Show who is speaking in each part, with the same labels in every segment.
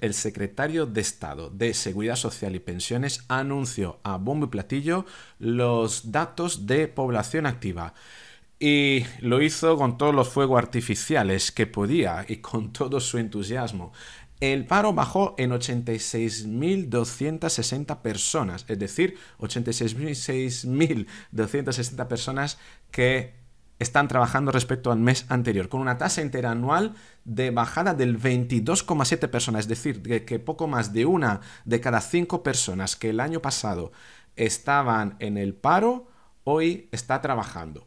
Speaker 1: el secretario de Estado de Seguridad Social y Pensiones anunció a bombo y platillo los datos de población activa. Y lo hizo con todos los fuegos artificiales que podía y con todo su entusiasmo. El paro bajó en 86.260 personas, es decir, 86.260 personas que están trabajando respecto al mes anterior, con una tasa interanual de bajada del 22,7 personas, es decir, que, poco más de una de cada cinco personas que el año pasado estaban en el paro, hoy está trabajando.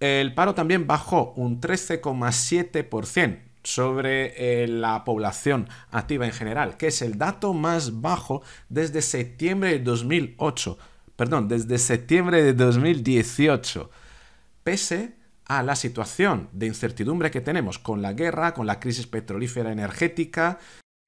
Speaker 1: El paro también bajó un 13,7% sobre eh, la población activa en general, que es el dato más bajo desde septiembre de 2008, perdón, desde septiembre de 2018, pese a la situación de incertidumbre que tenemos con la guerra, con la crisis petrolífera energética,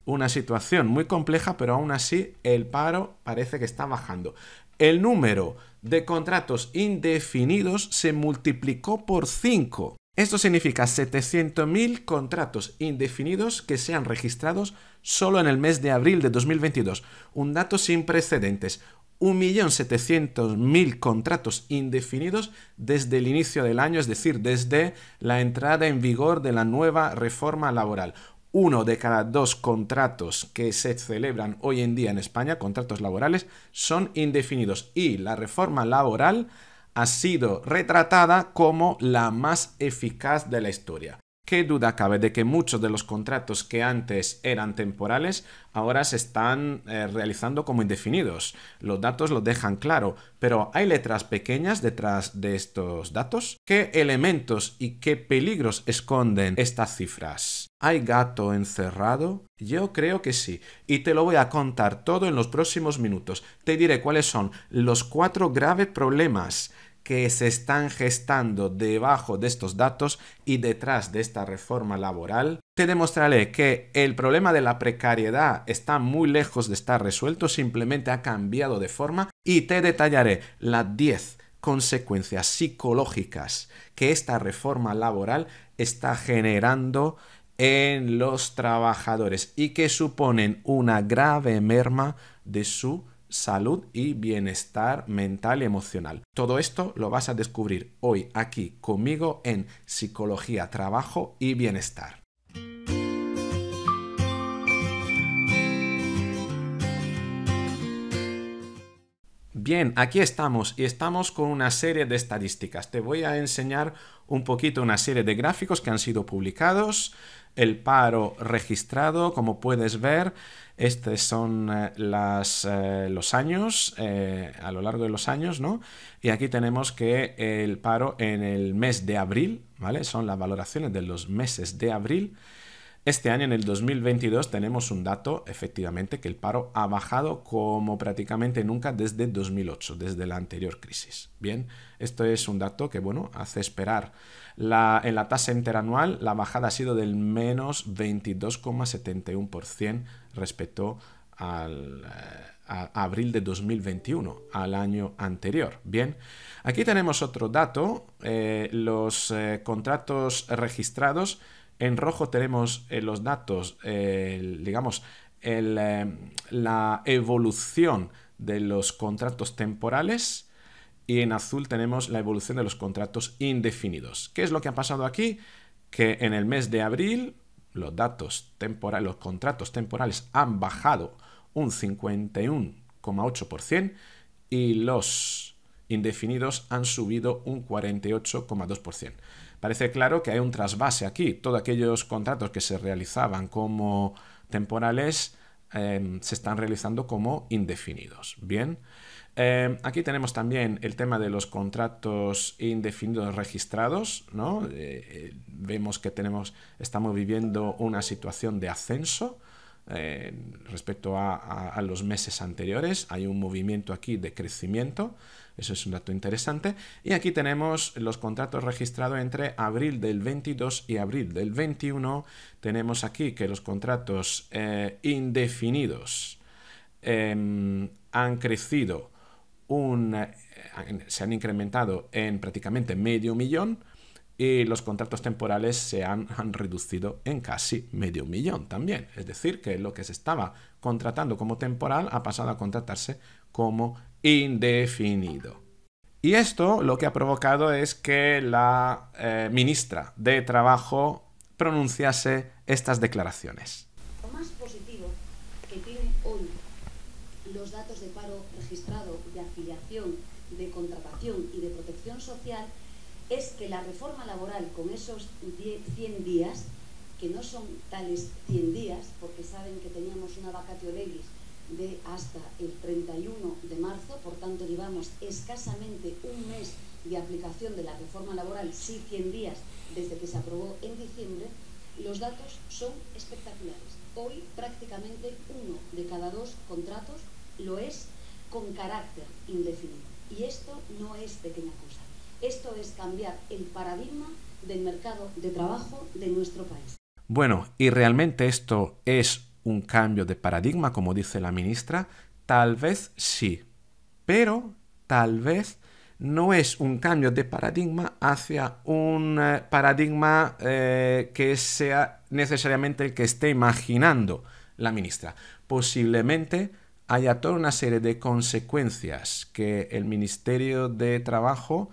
Speaker 1: una situación muy compleja, pero aún así el paro parece que está bajando. El número de contratos indefinidos se multiplicó por 5. Esto significa 700.000 contratos indefinidos que sean registrados solo en el mes de abril de 2022, un dato sin precedentes, 1.700.000 contratos indefinidos desde el inicio del año, es decir, desde la entrada en vigor de la nueva reforma laboral. Uno de cada dos contratos que se celebran hoy en día en España, contratos laborales, son indefinidos y la reforma laboral ha sido retratada como la más eficaz de la historia. ¿Qué duda cabe de que muchos de los contratos que antes eran temporales ahora se están eh, realizando como indefinidos? Los datos lo dejan claro, pero ¿hay letras pequeñas detrás de estos datos? ¿Qué elementos y qué peligros esconden estas cifras? ¿Hay gato encerrado? Yo creo que sí, y te lo voy a contar todo en los próximos minutos. Te diré cuáles son los cuatro graves problemas que se están gestando debajo de estos datos y detrás de esta reforma laboral, te demostraré que el problema de la precariedad está muy lejos de estar resuelto, simplemente ha cambiado de forma y te detallaré las 10 consecuencias psicológicas que esta reforma laboral está generando en los trabajadores y que suponen una grave merma de su salud y bienestar mental y emocional. Todo esto lo vas a descubrir hoy aquí conmigo en Psicología, Trabajo y Bienestar. Bien, aquí estamos y estamos con una serie de estadísticas. Te voy a enseñar un poquito una serie de gráficos que han sido publicados, el paro registrado, como puedes ver, estos son eh, eh, los años, eh, a lo largo de los años, ¿no? Y aquí tenemos que el paro en el mes de abril, ¿vale? Son las valoraciones de los meses de abril este año, en el 2022, tenemos un dato, efectivamente, que el paro ha bajado como prácticamente nunca desde 2008, desde la anterior crisis. Bien, esto es un dato que, bueno, hace esperar. en la tasa interanual, la bajada ha sido del menos 22,71% respecto al... Eh, a abril de 2021, al año anterior. Bien, aquí tenemos otro dato, eh, los eh, contratos registrados en rojo tenemos eh, los datos, digamos, eh, la evolución de los contratos temporales y en azul tenemos la evolución de los contratos indefinidos. ¿Qué es lo que ha pasado aquí? Que en el mes de abril los datos temporales, los contratos temporales han bajado un 51,8% y los indefinidos han subido un 48,2%. Parece claro que hay un trasvase aquí. Todos aquellos contratos que se realizaban como temporales em, se están realizando como indefinidos. Bien. Em, aquí tenemos también el tema de los contratos indefinidos registrados, ¿no? Eh, eh, vemos que estamos viviendo una situación de ascenso em, respecto a, los meses anteriores. Hay un movimiento aquí de crecimiento. Eso es un dato interesante. Y aquí tenemos los contratos registrados entre abril del 22 y abril del 21. Tenemos aquí que los contratos eh, indefinidos em, han crecido un, eh, se han incrementado en prácticamente medio millón y los contratos temporales se han, han, reducido en casi medio millón también. Es decir, que lo que se estaba contratando como temporal ha pasado a contratarse como indefinido. Y esto lo que ha provocado es que la eh, ministra de Trabajo pronunciase estas declaraciones. Lo más positivo que tiene hoy los datos de paro registrado, de afiliación, de contratación y de protección social es que la reforma laboral con esos 100 días, que no son tales 100 días, porque saben que teníamos una vacatio legis de hasta el 31 de marzo, por tanto llevamos escasamente un mes de aplicación de la reforma laboral, sí 100 días desde que se aprobó en diciembre, los datos son espectaculares. Hoy prácticamente uno de cada dos contratos lo es con carácter indefinido. Y esto no es pequeña cosa. Esto es cambiar el paradigma del mercado de trabajo de nuestro país. Bueno, y realmente esto es un cambio de paradigma, como dice la ministra, tal vez sí, pero tal vez no es un cambio de paradigma hacia un eh, paradigma eh, que sea necesariamente el que esté imaginando la ministra. Posiblemente haya toda una serie de consecuencias que el Ministerio de Trabajo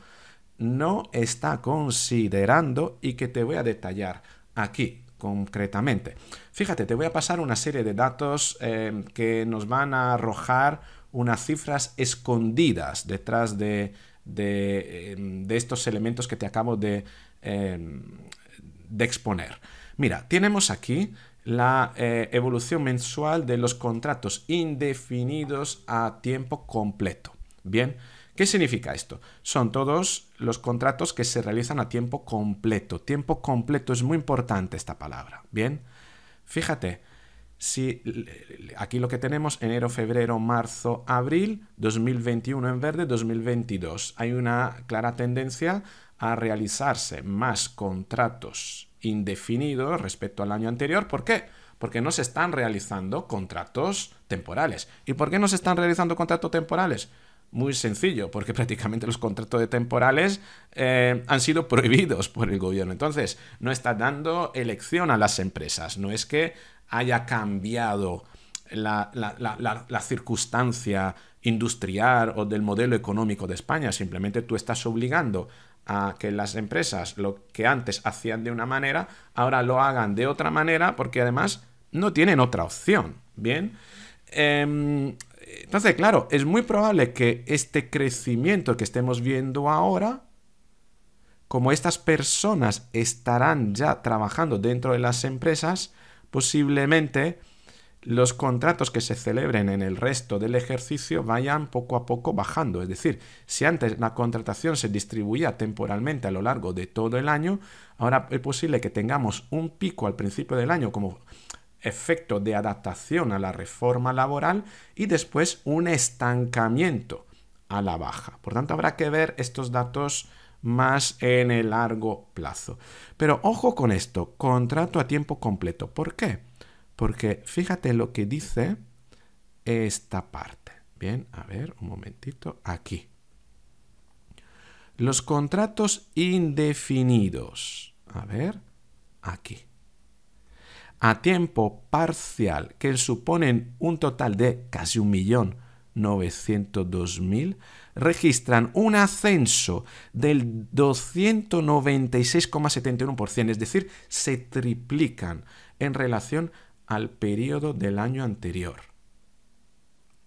Speaker 1: no está considerando y que te voy a detallar aquí concretamente. Fíjate, te voy a pasar una serie de datos eh, que nos van a arrojar unas cifras escondidas detrás de, em, estos elementos que te acabo de, em, de exponer. Mira, tenemos aquí la eh, evolución mensual de los contratos indefinidos a tiempo completo. Bien, ¿Qué significa esto? Son todos los contratos que se realizan a tiempo completo. Tiempo completo es muy importante esta palabra. Bien, fíjate, si aquí lo que tenemos enero, febrero, marzo, abril, 2021 en verde, 2022. Hay una clara tendencia a realizarse más contratos indefinidos respecto al año anterior. ¿Por qué? Porque no se están realizando contratos temporales. ¿Y por qué no se están realizando contratos temporales? Muy sencillo, porque prácticamente los contratos de temporales eh, han sido prohibidos por el gobierno. Entonces, no estás dando elección a las empresas. No es que haya cambiado la, circunstancia industrial o del modelo económico de España. Simplemente tú estás obligando a que las empresas lo que antes hacían de una manera, ahora lo hagan de otra manera porque además no tienen otra opción. Bien. Em, entonces, claro, es muy probable que este crecimiento que estemos viendo ahora, como estas personas estarán ya trabajando dentro de las empresas, posiblemente los contratos que se celebren en el resto del ejercicio vayan poco a poco bajando. Es decir, si antes la contratación se distribuía temporalmente a lo largo de todo el año, ahora es posible que tengamos un pico al principio del año como efecto de adaptación a la reforma laboral y después un estancamiento a la baja. Por tanto, habrá que ver estos datos más en el largo plazo. Pero ojo con esto, contrato a tiempo completo. ¿Por qué? Porque fíjate lo que dice esta parte. Bien, a ver, un momentito, aquí. Los contratos indefinidos. A ver, aquí a tiempo parcial que suponen un total de casi 1.902.000 registran un ascenso del 296,71%, es decir, se triplican en relación al periodo del año anterior.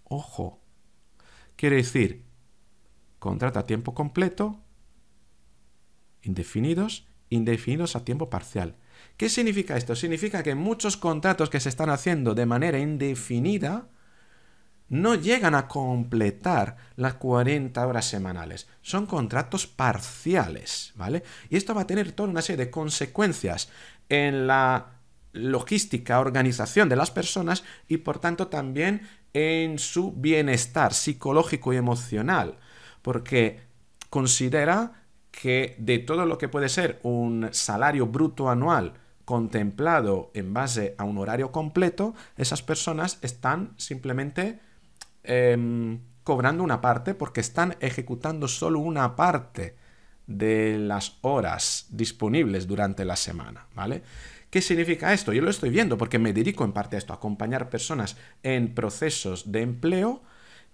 Speaker 1: Ojo, quiere decir, contrata a tiempo completo, indefinidos, indefinidos a tiempo parcial ¿Qué significa esto? Significa que muchos contratos que se están haciendo de manera indefinida no llegan a completar las 40 horas semanales. Son contratos parciales, ¿vale? Y esto va a tener toda una serie de consecuencias en la logística, organización de las personas y por tanto también en su bienestar psicológico y emocional, porque considera que de todo lo que puede ser un salario bruto anual contemplado en base a un horario completo, esas personas están simplemente em, cobrando una parte porque están ejecutando solo una parte de las horas disponibles durante la semana, ¿vale? ¿Qué significa esto? Yo lo estoy viendo porque me dedico en parte a esto, a acompañar personas en procesos de empleo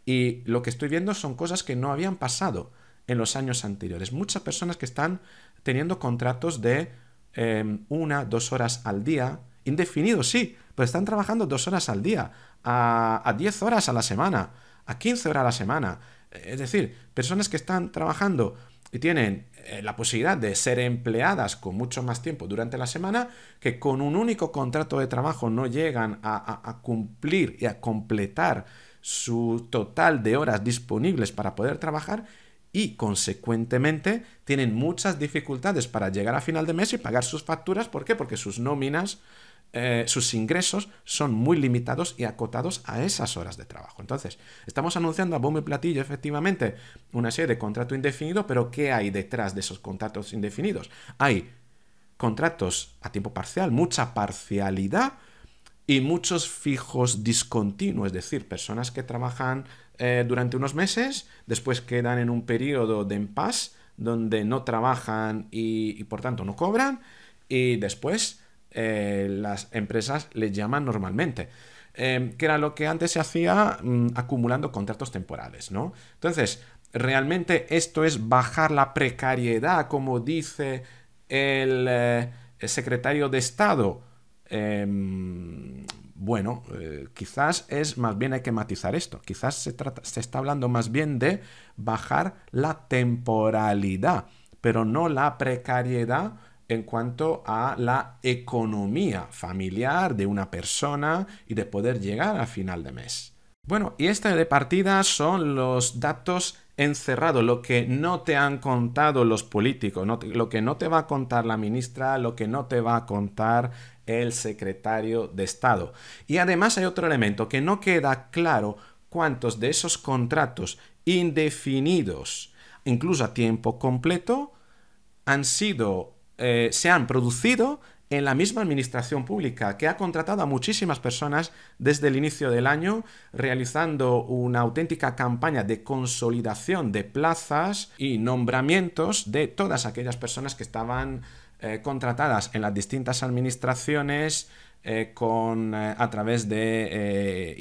Speaker 1: y lo que estoy viendo son cosas que no habían pasado en los años anteriores. Muchas personas que están teniendo contratos de Em, una, dos horas al día, indefinido sí, pero están trabajando dos horas al día, a, diez horas a la semana, a quince horas a la semana. Es decir, personas que están trabajando y tienen eh, la posibilidad de ser empleadas con mucho más tiempo durante la semana, que con un único contrato de trabajo no llegan a cumplir y a completar su total de horas disponibles para poder trabajar y consecuentemente tienen muchas dificultades para llegar a final de mes y pagar sus facturas. ¿Por qué? Porque sus nóminas, eh, sus ingresos son muy limitados y acotados a esas horas de trabajo. Entonces, estamos anunciando a bombe y platillo efectivamente una serie de contrato indefinido, pero ¿qué hay detrás de esos contratos indefinidos? Hay contratos a tiempo parcial, mucha parcialidad y muchos fijos discontinuos, es decir, personas que trabajan eh, durante unos meses, después quedan en un periodo de paz, donde no trabajan y, por tanto no cobran, y después eh, las empresas les llaman normalmente. Em, que era lo que antes se hacía mm, acumulando contratos temporales, ¿no? Entonces, realmente esto es bajar la precariedad, como dice el eh, secretario de Estado. Em, bueno, eh, quizás es más bien hay que matizar esto. Quizás se, está hablando más bien de bajar la temporalidad, pero no la precariedad en cuanto a la economía familiar de una persona y de poder llegar a final de mes. Bueno, y este de partida son los datos encerrados, lo que no te han contado los políticos, lo que no te va a contar la ministra, lo que no te va a contar el secretario de Estado. Y además hay otro elemento que no queda claro cuántos de esos contratos indefinidos, incluso a tiempo completo, han sido, eh, se han producido en la misma administración pública, que ha contratado a muchísimas personas desde el inicio del año, realizando una auténtica campaña de consolidación de plazas y nombramientos de todas aquellas personas que estaban eh, contratadas en las distintas administraciones eh, con, eh, a través de,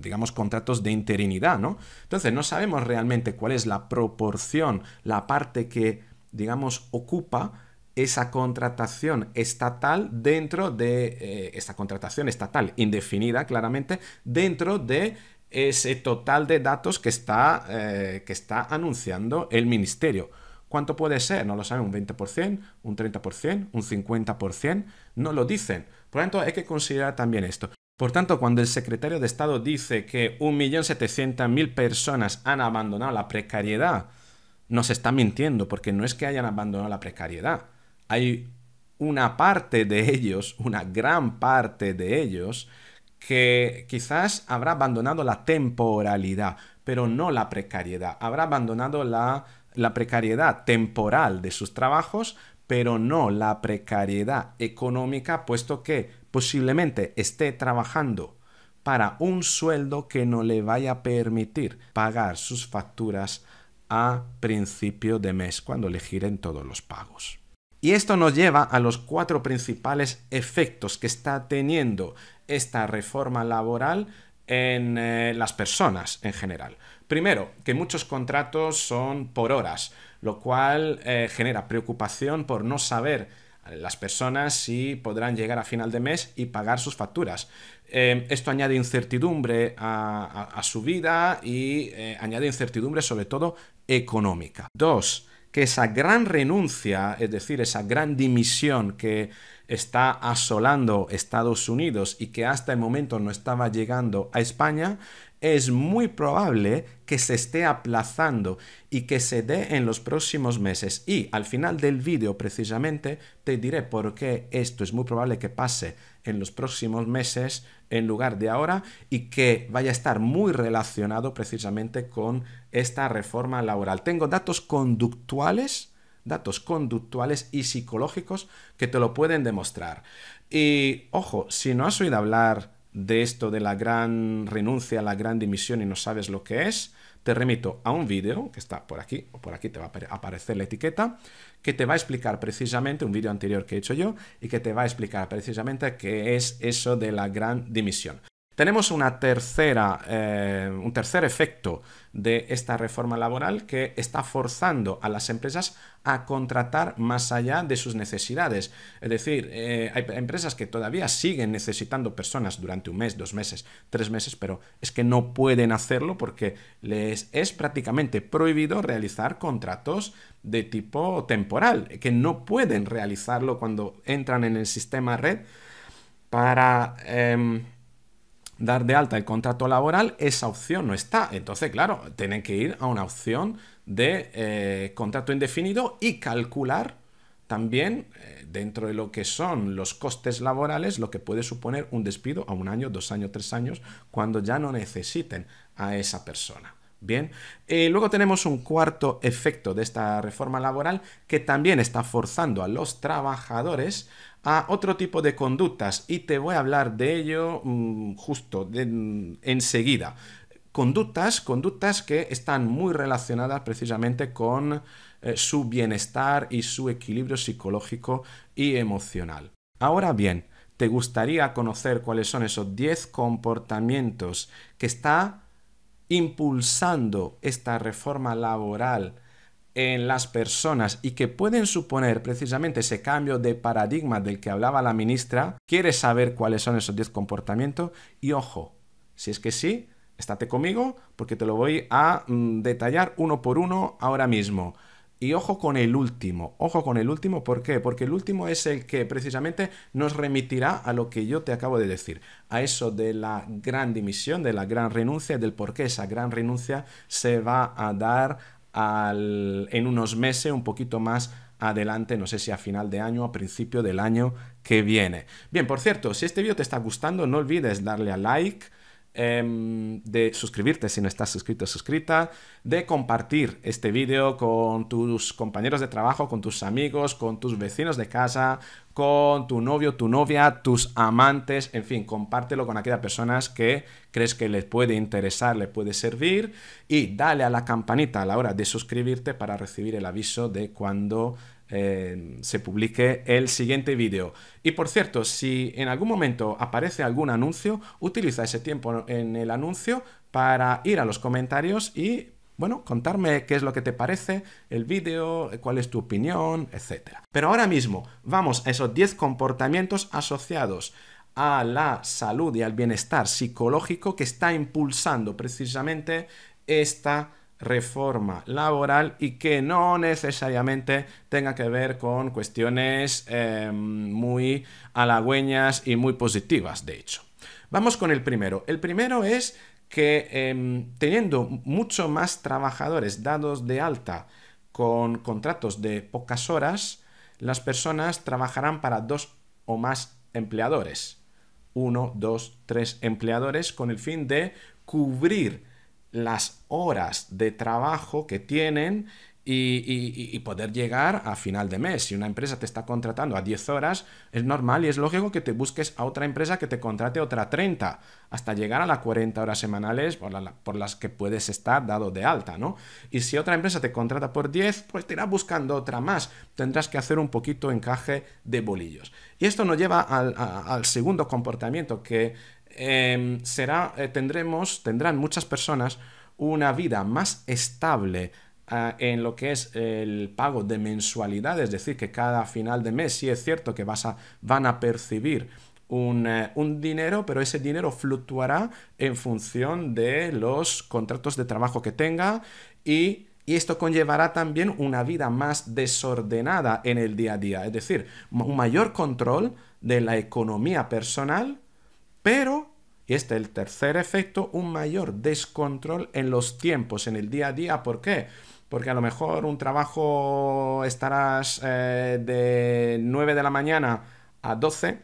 Speaker 1: digamos, contratos de interinidad, ¿no? Entonces, no sabemos realmente cuál es la proporción, la parte que, digamos, ocupa esa contratación estatal dentro de esta contratación estatal indefinida claramente dentro de ese total de datos que está, que está anunciando el ministerio. ¿Cuánto puede ser? No lo saben, un 20%, un 30%, un 50%, no lo dicen. Por lo tanto, hay que considerar también esto. Por tanto, cuando el secretario de Estado dice que 1.700.000 personas han abandonado la precariedad, nos está mintiendo, porque no es que hayan abandonado la precariedad. Hay una parte de ellos, una gran parte de ellos, que quizás habrá abandonado la temporalidad, pero no la precariedad. Habrá abandonado la la precariedad temporal de sus trabajos, pero no la precariedad económica, puesto que posiblemente esté trabajando para un sueldo que no le vaya a permitir pagar sus facturas a principio de mes cuando le giren todos los pagos. Y esto nos lleva a los cuatro principales efectos que está teniendo esta reforma laboral en eh, las personas en general. Primero, que muchos contratos son por horas, lo cual eh, genera preocupación por no saber eh, las personas si podrán llegar a final de mes y pagar sus facturas. Eh, esto añade incertidumbre a, su vida y añade incertidumbre sobre todo económica. Dos, que esa gran renuncia, es decir, esa gran dimisión que está asolando Estados Unidos y que hasta el momento no estaba llegando a España, es muy probable que se esté aplazando y que se dé en los próximos meses. Y al final del vídeo precisamente te diré por qué esto es muy probable que pase en los próximos meses en lugar de ahora y que vaya a estar muy relacionado precisamente con esta reforma laboral. Tengo datos conductuales datos conductuales y psicológicos que te lo pueden demostrar. Y ojo, si no has oído hablar de esto de la gran renuncia, la gran dimisión y no sabes lo que es, te remito a un vídeo que está por aquí, o por aquí te va a aparecer la etiqueta, que te va a explicar precisamente, un vídeo anterior que he hecho yo, y que te va a explicar precisamente qué es eso de la gran dimisión. Tenemos eh, un tercer efecto de esta reforma laboral que está forzando a las empresas a contratar más allá de sus necesidades. Es decir, eh, hay empresas que todavía siguen necesitando personas durante un mes, dos meses, tres meses, pero es que no pueden hacerlo porque les es prácticamente prohibido realizar contratos de tipo temporal, que no pueden realizarlo cuando entran en el sistema red para... Em, dar de alta el contrato laboral, esa opción no está. Entonces, claro, tienen que ir a una opción de eh, contrato indefinido y calcular también eh, dentro de lo que son los costes laborales, lo que puede suponer un despido a un año, dos años, tres años, cuando ya no necesiten a esa persona. Bien, eh, luego tenemos un cuarto efecto de esta reforma laboral que también está forzando a los trabajadores a otro tipo de conductas y te voy a hablar de ello mm, justo mm, enseguida. Conductas, conductas que están muy relacionadas precisamente con eh, su bienestar y su equilibrio psicológico y emocional. Ahora bien, ¿te gustaría conocer cuáles son esos 10 comportamientos que está impulsando esta reforma laboral en las personas y que pueden suponer precisamente ese cambio de paradigma del que hablaba la ministra, quieres saber cuáles son esos 10 comportamientos y ojo, si es que sí, estate conmigo porque te lo voy a mm, detallar uno por uno ahora mismo. Y ojo con el último, ojo con el último, ¿por qué? Porque el último es el que precisamente nos remitirá a lo que yo te acabo de decir, a eso de la gran dimisión, de la gran renuncia, del por qué esa gran renuncia se va a dar en unos meses, un poquito más adelante, no sé si a final de año o a principio del año que viene. Bien, por cierto, si este vídeo te está gustando, no olvides darle a like Em, de suscribirte si no estás suscrito, suscrita, de compartir este vídeo con tus compañeros de trabajo, con tus amigos, con tus vecinos de casa, con tu novio, tu novia, tus amantes, en fin, compártelo con aquellas personas que crees que les puede interesar, les puede servir y dale a la campanita a la hora de suscribirte para recibir el aviso de cuando eh, se publique el siguiente vídeo. Y por cierto, si en algún momento aparece algún anuncio, utiliza ese tiempo en el anuncio para ir a los comentarios y bueno, contarme qué es lo que te parece el vídeo, cuál es tu opinión, etc. Pero ahora mismo vamos a esos 10 comportamientos asociados a la salud y al bienestar psicológico que está impulsando precisamente esta reforma laboral y que no necesariamente tenga que ver con cuestiones em, muy halagüeñas y muy positivas, de hecho. Vamos con el primero. El primero es que em, teniendo mucho más trabajadores dados de alta con contratos de pocas horas, las personas trabajarán para dos o más empleadores. Uno, dos, tres empleadores con el fin de cubrir las horas de trabajo que tienen y, poder llegar a final de mes. Si una empresa te está contratando a 10 horas, es normal y es lógico que te busques a otra empresa que te contrate otra 30, hasta llegar a las 40 horas semanales por, las que puedes estar dado de alta, ¿no? Y si otra empresa te contrata por 10, pues te irá buscando otra más. Tendrás que hacer un poquito encaje de bolillos. Y esto nos lleva al, al segundo comportamiento que Em, será, eh, tendremos, tendrán muchas personas una vida más estable ah, en lo que es el pago de mensualidad, es decir, que cada final de mes sí es cierto que vas a, van a percibir un, eh, dinero, pero ese dinero fluctuará en función de los contratos de trabajo que tenga y, esto conllevará también una vida más desordenada en el día a día, es decir, un mayor control de la economía personal pero, y este es el tercer efecto, un mayor descontrol en los tiempos, en el día a día. ¿Por qué? Porque a lo mejor un trabajo estarás eh, de 9 de la mañana a 12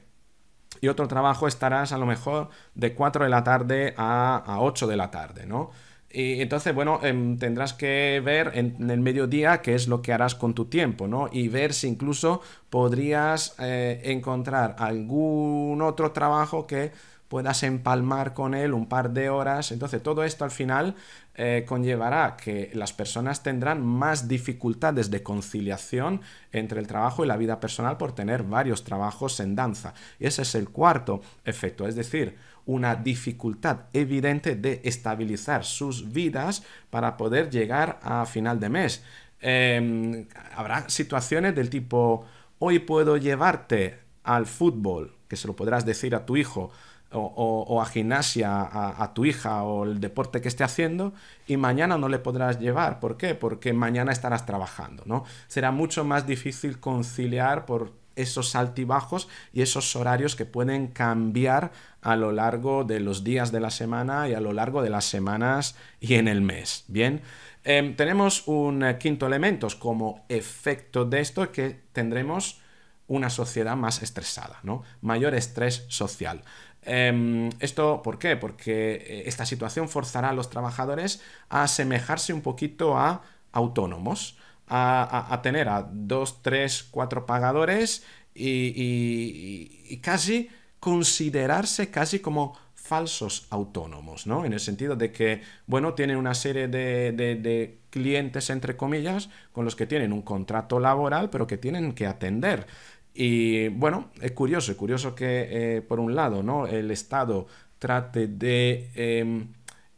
Speaker 1: y otro trabajo estarás a lo mejor de 4 de la tarde a, a 8 de la tarde, ¿no? Y entonces, bueno, em, tendrás que ver en, el mediodía qué es lo que harás con tu tiempo, ¿no? Y ver si incluso podrías eh, encontrar algún otro trabajo que puedas empalmar con él un par de horas. Entonces, todo esto al final eh, conllevará que las personas tendrán más dificultades de conciliación entre el trabajo y la vida personal por tener varios trabajos en danza. Y ese es el cuarto efecto, es decir, una dificultad evidente de estabilizar sus vidas para poder llegar a final de mes. Em, habrá situaciones del tipo, hoy puedo llevarte al fútbol, que se lo podrás decir a tu hijo, o, a gimnasia, a, tu hija, o el deporte que esté haciendo, y mañana no le podrás llevar. ¿Por qué? Porque mañana estarás trabajando, ¿no? Será mucho más difícil conciliar por esos altibajos y esos horarios que pueden cambiar a lo largo de los días de la semana y a lo largo de las semanas y en el mes. Bien, em, tenemos un eh, quinto elemento como efecto de esto que tendremos una sociedad más estresada, ¿no? Mayor estrés social. Em, ¿Esto por qué? Porque eh, esta situación forzará a los trabajadores a asemejarse un poquito a autónomos a, tener a dos, tres, cuatro pagadores y, casi considerarse casi como falsos autónomos, ¿no? En el sentido de que, bueno, tienen una serie de, clientes, entre comillas, con los que tienen un contrato laboral, pero que tienen que atender. Y bueno, es curioso, es curioso que, eh, por un lado, ¿no? El Estado trate de em,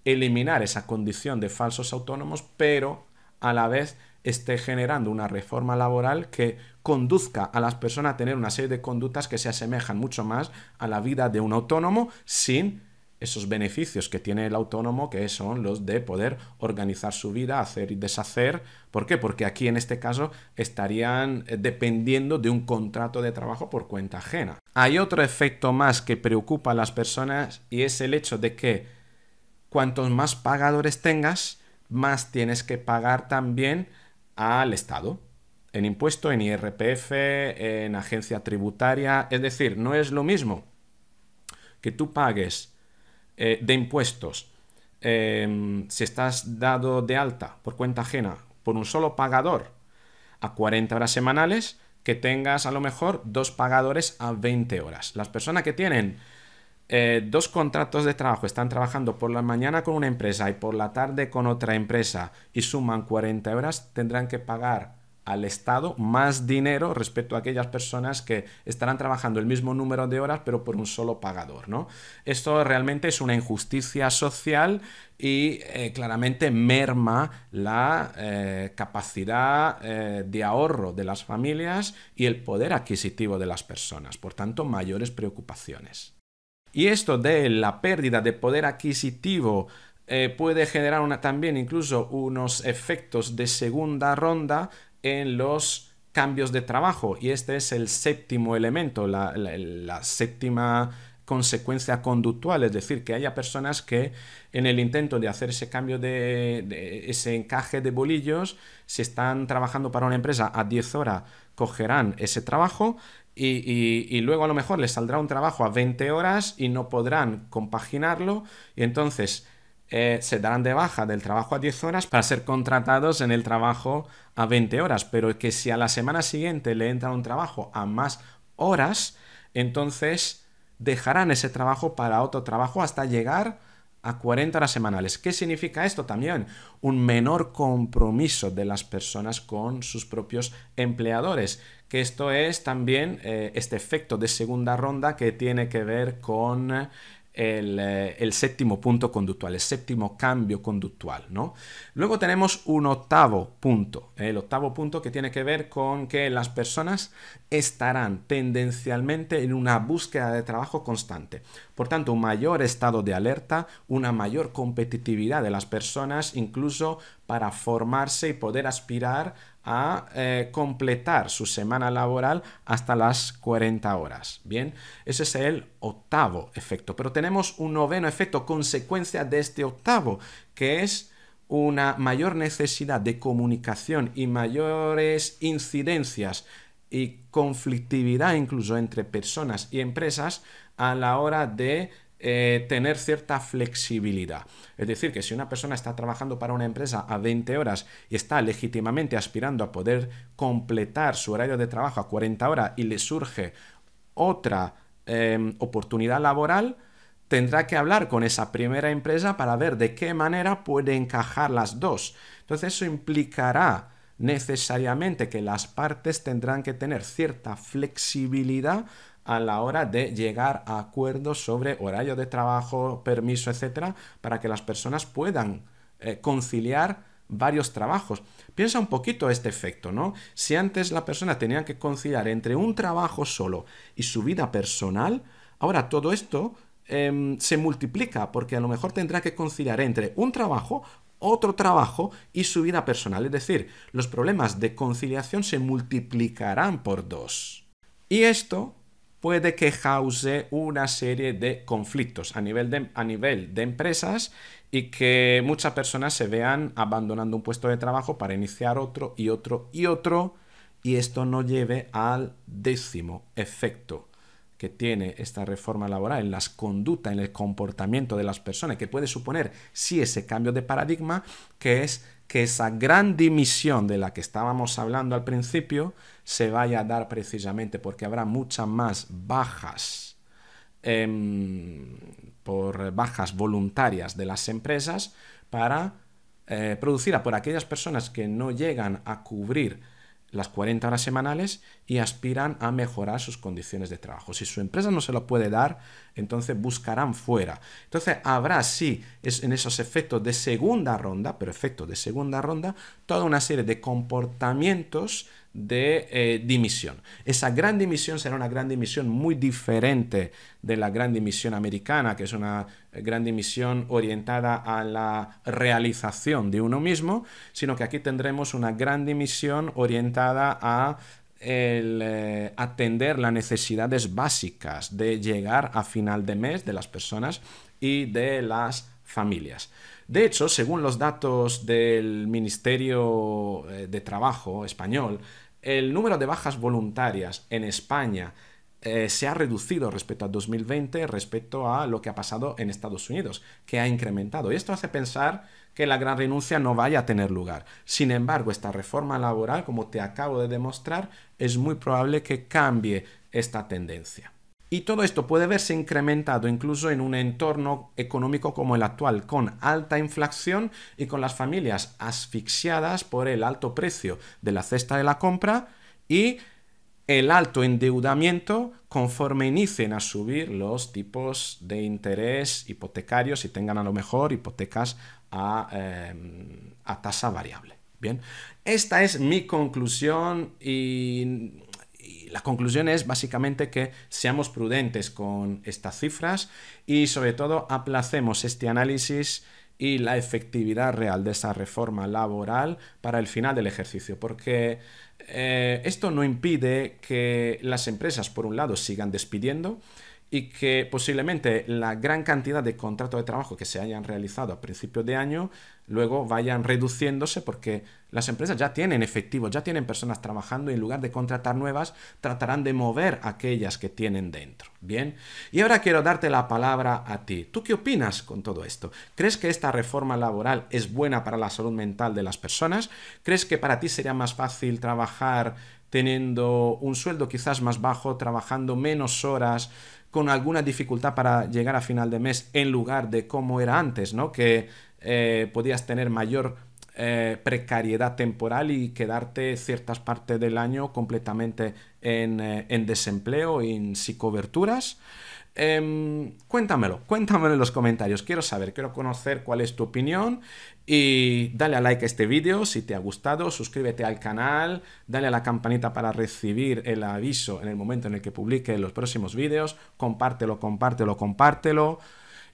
Speaker 1: eliminar esa condición de falsos autónomos, pero a la vez esté generando una reforma laboral que conduzca a las personas a tener una serie de conductas que se asemejan mucho más a la vida de un autónomo sin esos beneficios que tiene el autónomo, que son los de poder organizar su vida, hacer y deshacer. ¿Por qué? Porque aquí en este caso estarían eh, dependiendo de un contrato de trabajo por cuenta ajena. Hay otro efecto más que preocupa a las personas y es el hecho de que cuantos más pagadores tengas, más tienes que pagar también al Estado, en impuesto, en IRPF, en agencia tributaria. Es decir, no es lo mismo que tú pagues eh, de impuestos em, si estás dado de alta por cuenta ajena por un solo pagador a 40 horas semanales que tengas a lo mejor dos pagadores a 20 horas. Las personas que tienen eh, dos contratos de trabajo, están trabajando por la mañana con una empresa y por la tarde con otra empresa y suman 40 horas, tendrán que pagar al Estado más dinero respecto a aquellas personas que estarán trabajando el mismo número de horas pero por un solo pagador, Esto realmente es una injusticia social y eh, claramente merma la eh, capacidad de ahorro de las familias y el poder adquisitivo de las personas, por tanto mayores preocupaciones. Y esto de la pérdida de poder adquisitivo eh, puede generar una, también incluso unos efectos de segunda ronda en los cambios de trabajo. Y este es el séptimo elemento, la séptima consecuencia conductual, es decir, que haya personas que en el intento de hacer ese cambio de, ese encaje de bolillos, si están trabajando para una empresa a 10 horas, cogerán ese trabajo y, luego a lo mejor les saldrá un trabajo a 20 horas y no podrán compaginarlo y entonces eh, se darán de baja del trabajo a 10 horas para ser contratados en el trabajo a 20 horas, pero que si a la semana siguiente le entra un trabajo a más horas, entonces dejarán ese trabajo para otro trabajo hasta llegar a 40 horas semanales. ¿Qué significa esto también? Un menor compromiso de las personas con sus propios empleadores, que esto es también eh, este efecto de segunda ronda que tiene que ver con eh, el, séptimo punto conductual, el séptimo cambio conductual. ¿no? Luego tenemos un octavo punto, ¿eh? el octavo punto que tiene que ver con que las personas estarán tendencialmente en una búsqueda de trabajo constante. Por tanto, un mayor estado de alerta, una mayor competitividad de las personas, incluso para formarse y poder aspirar a eh, completar su semana laboral hasta las 40 horas. Bien, ese es el octavo efecto, pero tenemos un noveno efecto, consecuencia de este octavo, que es una mayor necesidad de comunicación y mayores incidencias y conflictividad incluso entre personas y empresas a la hora de eh, tener cierta flexibilidad. Es decir, que si una persona está trabajando para una empresa a 20 horas y está legítimamente aspirando a poder completar su horario de trabajo a 40 horas y le surge otra em, oportunidad laboral, tendrá que hablar con esa primera empresa para ver de qué manera puede encajar las dos. Entonces eso implicará necesariamente que las partes tendrán que tener cierta flexibilidad a la hora de llegar a acuerdos sobre horario de trabajo, permiso, etcétera, para que las personas puedan eh, conciliar varios trabajos. Piensa un poquito este efecto, ¿no? Si antes la persona tenía que conciliar entre un trabajo solo y su vida personal, ahora todo esto em, se multiplica porque a lo mejor tendrá que conciliar entre un trabajo, otro trabajo y su vida personal. Es decir, los problemas de conciliación se multiplicarán por dos. Y esto puede que cause una serie de conflictos a nivel de, a nivel de empresas y que muchas personas se vean abandonando un puesto de trabajo para iniciar otro y otro y otro y esto no lleve al décimo efecto que tiene esta reforma laboral en las conductas, en el comportamiento de las personas, que puede suponer, si ese cambio de paradigma, que es que esa gran dimisión de la que estábamos hablando al principio se vaya a dar precisamente porque habrá muchas más bajas em, por bajas voluntarias de las empresas para eh, a por aquellas personas que no llegan a cubrir las 40 horas semanales y aspiran a mejorar sus condiciones de trabajo. Si su empresa no se lo puede dar, entonces buscarán fuera. Entonces habrá, sí, es en esos efectos de segunda ronda, pero efectos de segunda ronda, toda una serie de comportamientos de eh, dimisión. Esa gran dimisión será una gran dimisión muy diferente de la gran dimisión americana, que es una eh, gran dimisión orientada a la realización de uno mismo, sino que aquí tendremos una gran dimisión orientada a el eh, atender las necesidades básicas de llegar a final de mes de las personas y de las familias. De hecho, según los datos del Ministerio eh, de Trabajo español, el número de bajas voluntarias en España eh, se ha reducido respecto a 2020, respecto a lo que ha pasado en Estados Unidos, que ha incrementado. Y esto hace pensar que la gran renuncia no vaya a tener lugar. Sin embargo, esta reforma laboral, como te acabo de demostrar, es muy probable que cambie esta tendencia. Y todo esto puede verse incrementado incluso en un entorno económico como el actual, con alta inflación y con las familias asfixiadas por el alto precio de la cesta de la compra y el alto endeudamiento conforme inician a subir los tipos de interés hipotecarios y tengan a lo mejor hipotecas Em, a, tasa variable. Bien, esta es mi conclusión y, la conclusión es básicamente que seamos prudentes con estas cifras y sobre todo aplacemos este análisis y la efectividad real de esa reforma laboral para el final del ejercicio, porque eh, esto no impide que las empresas, por un lado, sigan despidiendo, y que posiblemente la gran cantidad de contratos de trabajo que se hayan realizado a principios de año luego vayan reduciéndose porque las empresas ya tienen efectivo, ya tienen personas trabajando y en lugar de contratar nuevas tratarán de mover aquellas que tienen dentro. Bien, y ahora quiero darte la palabra a ti. ¿Tú qué opinas con todo esto? ¿Crees que esta reforma laboral es buena para la salud mental de las personas? ¿Crees que para ti sería más fácil trabajar teniendo un sueldo quizás más bajo, trabajando menos horas? con alguna dificultad para llegar a final de mes en lugar de como era antes, ¿no? Que eh, podías tener mayor eh, precariedad temporal y quedarte ciertas partes del año completamente en, eh, desempleo en sin coberturas. Em, cuéntamelo, cuéntamelo en los comentarios. Quiero saber, quiero conocer cuál es tu opinión. Y dale a like a este vídeo si te ha gustado, suscríbete al canal, dale a la campanita para recibir el aviso en el momento en el que publique los próximos vídeos, compártelo, compártelo, compártelo.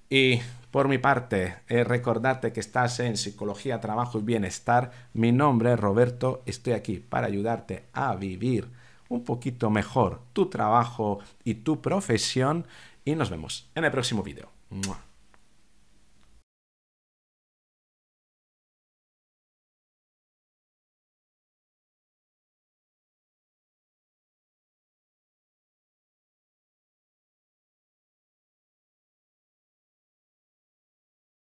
Speaker 1: Y por mi parte, eh, recordarte que estás en Psicología, Trabajo y Bienestar. Mi nombre es Roberto, estoy aquí para ayudarte a vivir un poquito mejor tu trabajo y tu profesión y nos vemos en el próximo video.